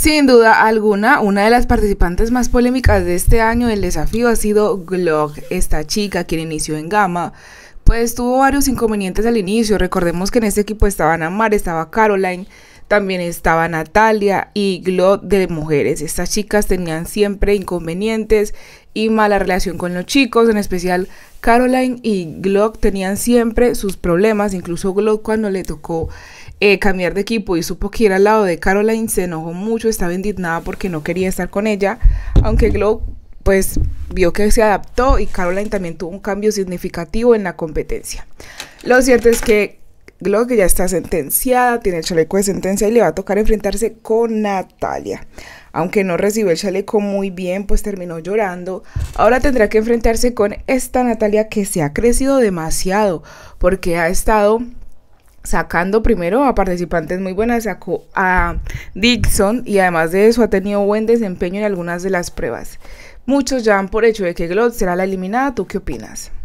Sin duda alguna, una de las participantes más polémicas de este año del desafío ha sido Glock, esta chica quien inició en Gama. Pues tuvo varios inconvenientes al inicio, recordemos que en este equipo estaba Namar, estaba Caroline, también estaba Natalia y Glo de mujeres. Estas chicas tenían siempre inconvenientes y mala relación con los chicos, en especial Caroline y Glock tenían siempre sus problemas, incluso Glock cuando le tocó eh, cambiar de equipo y supo que ir al lado de Caroline se enojó mucho, estaba indignada porque no quería estar con ella, aunque Glock pues vio que se adaptó y Caroline también tuvo un cambio significativo en la competencia. Lo cierto es que que ya está sentenciada, tiene el chaleco de sentencia y le va a tocar enfrentarse con Natalia. Aunque no recibió el chaleco muy bien, pues terminó llorando. Ahora tendrá que enfrentarse con esta Natalia que se ha crecido demasiado porque ha estado sacando primero a participantes muy buenas, sacó a Dixon y además de eso ha tenido buen desempeño en algunas de las pruebas. Muchos ya han por hecho de que Glock será la eliminada. ¿Tú qué opinas?